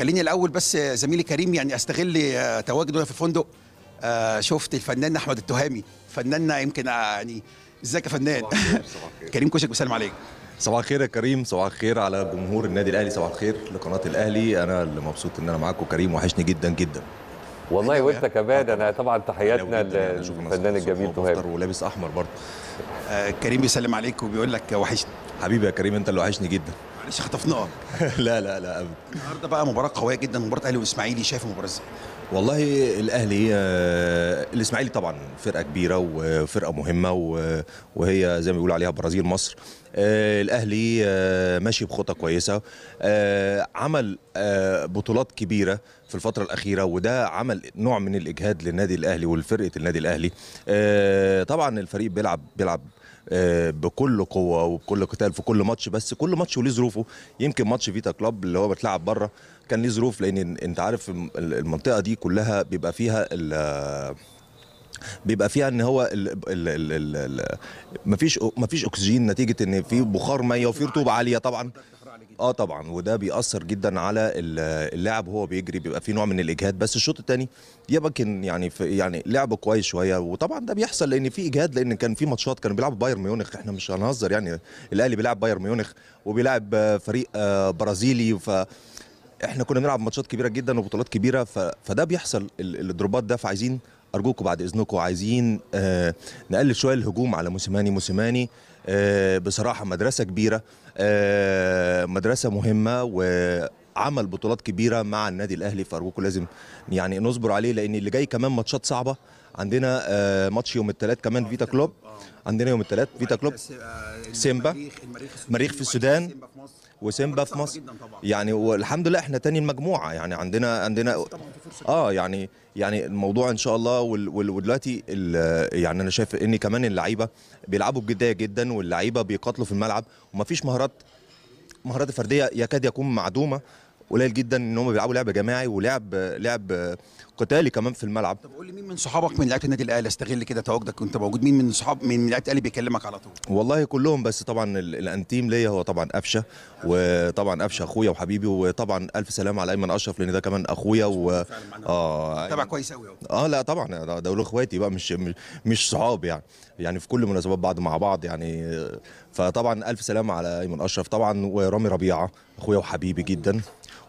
خليني الاول بس زميلي كريم يعني استغل تواجده في الفندق آه، شفت الفنان احمد التهامي فناننا يمكن آه، يعني ازيك يا فنان كريم كوشك بيسلم عليك صباح الخير يا كريم صباح الخير على جمهور النادي الاهلي صباح الخير لقناه الاهلي انا اللي مبسوط ان انا معاكم كريم وحشني جدا جدا والله وانت كمان آه، انا طبعا تحياتنا للفنان الجميل تهامي ولابس احمر برضه كريم بيسلم عليك وبيقول لك وحشني حبيبي يا كريم انت اللي وحشني جدا معلش خطفناك لا لا لا ابدا النهارده بقى مباراه قويه جدا مباراه الاهلي والاسماعيلي شايف المباراه ازاي والله الاهلي آه، الاسماعيلي طبعا فرقه كبيره وفرقه مهمه وهي زي ما بيقولوا عليها برازيل مصر آه، الاهلي آه، ماشي بخطى كويسه عمل بطولات كبيره في الفتره الاخيره وده عمل نوع من الاجهاد للنادي الاهلي ولفرقه النادي الاهلي طبعا الفريق بيلعب بيلعب آه، بكل قوه وبكل قتال في كل ماتش بس كل ماتش وليه ظروفه يمكن ماتش فيتا كلوب اللي هو بتلعب بره كان ليه ظروف لان انت عارف المنطقه دي كلها بيبقى فيها بيبقى فيها ان هو الـ الـ الـ الـ مفيش مفيش اكسجين نتيجه ان في بخار ميه وفي رطوبه عاليه طبعا اه طبعا وده بيأثر جدا على اللاعب وهو بيجري بيبقى في نوع من الاجهاد بس الشوط الثاني يمكن يعني في يعني لعب كويس شويه وطبعا ده بيحصل لان في اجهاد لان كان في ماتشات كانوا بيلعبوا بايرن ميونخ احنا مش هنهزر يعني الاهلي بيلعب بايرن ميونخ وبيلعب فريق آه، برازيلي ف احنا كنا بنلعب ماتشات كبيره جدا وبطولات كبيره ف... فده بيحصل الضربات ده فعايزين ارجوكم بعد اذنكم عايزين آه نقلل شويه الهجوم على موسيماني موسيماني آه، بصراحه مدرسه كبيره آه، مدرسه مهمه و عمل بطولات كبيره مع النادي الاهلي فارجوكم لازم يعني نصبر عليه لان اللي جاي كمان ماتشات صعبه عندنا آه، ماتش يوم الثلاث كمان فيتا كلوب عندنا يوم الثلاث فيتا كلوب سيمبا مريخ في السودان وسيمبا في مصر يعني والحمد لله احنا تاني المجموعه يعني عندنا عندنا اه يعني يعني الموضوع ان شاء الله ودلوقتي يعني انا شايف ان كمان اللعيبه بيلعبوا بجديه جدا واللعيبه بيقاتلوا في الملعب ومفيش مهارات مهارات فرديه يكاد يكون معدومه قليل جدا ان هم بيلعبوا لعب جماعي ولعب لعب قتالي كمان في الملعب طب قول لي مين من صحابك من لعيبه النادي الاهلي استغل كده تواجدك كنت موجود مين من صحاب من لعيبه الاهلي بيكلمك على طول والله كلهم بس طبعا الانتيم ليا هو طبعا قفشه وطبعا قفشه اخويا وحبيبي وطبعا الف سلام على ايمن اشرف لان ده كمان اخويا و اه تبع كويس قوي يعني اه لا طبعا دول اخواتي بقى مش مش صحاب يعني يعني في كل مناسبات بعض مع بعض يعني فطبعا الف سلام على ايمن اشرف طبعا ورامي ربيعه اخويا وحبيبي جدا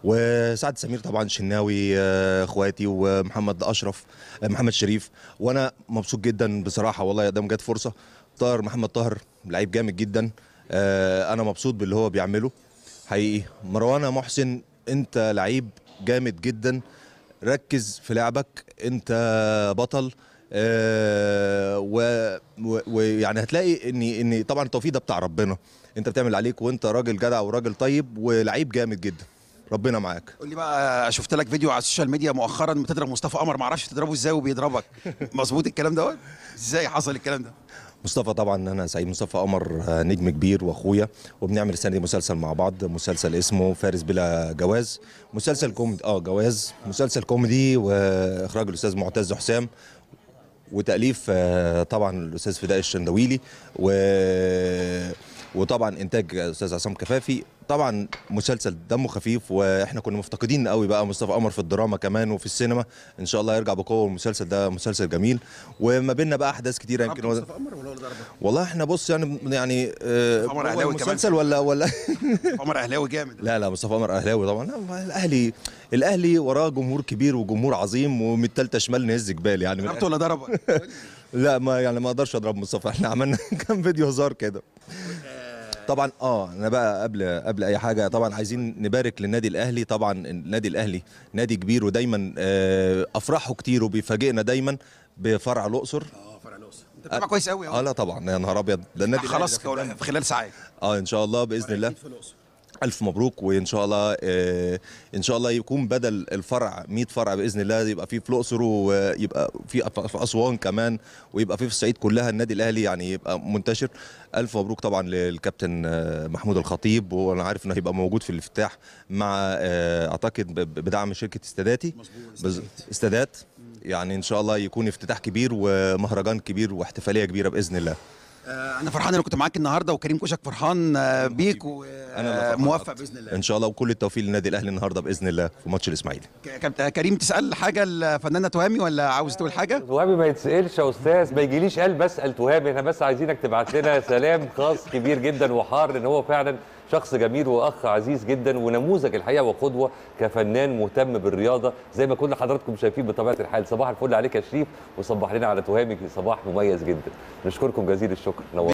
وسعد سمير طبعا شناوي آه، اخواتي ومحمد اشرف آه، محمد شريف وانا مبسوط جدا بصراحه والله قدام جت فرصه طاهر محمد طاهر لعيب جامد جدا آه، انا مبسوط باللي هو بيعمله حقيقي مروان محسن انت لعيب جامد جدا ركز في لعبك انت بطل ويعني و... يعني هتلاقي ان ان طبعا التوفيق ده بتاع ربنا انت بتعمل عليك وانت راجل جدع وراجل طيب ولعيب جامد جدا ربنا معاك قول لي بقى شفت لك فيديو على السوشيال ميديا مؤخرا بتضرب مصطفى قمر ما اعرفش بتضربه ازاي وبيضربك مظبوط الكلام دوت ازاي حصل الكلام ده مصطفى طبعا انا سعيد مصطفى قمر آه، نجم كبير واخويا وبنعمل السنه دي مسلسل مع بعض مسلسل اسمه فارس بلا جواز مسلسل كوميدي اه جواز مسلسل كوميدي واخراج الاستاذ معتز حسام وتاليف آه، طبعا الاستاذ فداء الشندويلي و وطبعا انتاج الاستاذ عصام كفافي طبعا مسلسل دمه خفيف واحنا كنا مفتقدين قوي بقى مصطفى قمر في الدراما كمان وفي السينما ان شاء الله هيرجع بقوه والمسلسل ده مسلسل جميل وما بيننا بقى احداث كتيره يمكن مصطفى قمر ولا ولا والله احنا بص يعني يعني آه قمر اهلاوي مسلسل ولا ولا قمر اهلاوي جامد لا لا مصطفى قمر اهلاوي طبعا الاهلي الاهلي وراه جمهور كبير وجمهور عظيم ومن الثالثه شمال نهز جبال يعني ضربته ولا ضربك لا ما يعني ما اقدرش اضرب مصطفى احنا عملنا كام فيديو هزار كده يعني. طبعا اه انا بقى قبل قبل اي حاجه طبعا عايزين نبارك للنادي الاهلي طبعا النادي الاهلي نادي كبير ودايما آه، افراحه كتير وبيفاجئنا دايما بفرع الاقصر اه فرع الاقصر انت آه، كويس قوي اه لا طبعا يا نهار ابيض ده النادي آه، خلاص في خلال ساعات اه ان شاء الله باذن الله الف مبروك وان شاء الله آه، ان شاء الله يكون بدل الفرع 100 فرع باذن الله يبقى في في الاقصر ويبقى في في اسوان كمان ويبقى في في الصعيد كلها النادي الاهلي يعني يبقى منتشر الف مبروك طبعا للكابتن آه، محمود الخطيب وانا عارف انه هيبقى موجود في الافتتاح مع آه، اعتقد بدعم شركه استاداتي مظبوط استادات يعني ان شاء الله يكون افتتاح كبير ومهرجان كبير واحتفاليه كبيره باذن الله آه، انا فرحان انا كنت معاك النهارده وكريم كوشك فرحان آه، بيك وموفق آه، باذن الله ان شاء الله وكل التوفيق للنادي الاهلي النهارده باذن الله في ماتش الاسماعيلي كريم تسال حاجه الفنانه تهامي ولا عاوز تقول حاجه تهامي ما يتسالش يا استاذ ما يجيليش قلب اسال تهامي احنا بس عايزينك تبعت لنا سلام خاص كبير جدا وحار ان هو فعلا شخص جميل واخ عزيز جدا ونموذج الحقيقه وقدوه كفنان مهتم بالرياضه زي ما كل حضراتكم شايفين بطبيعه الحال صباح الفل عليك يا شريف وصبح لنا على تهامي صباح مميز جدا نشكركم جزيل الشكر نور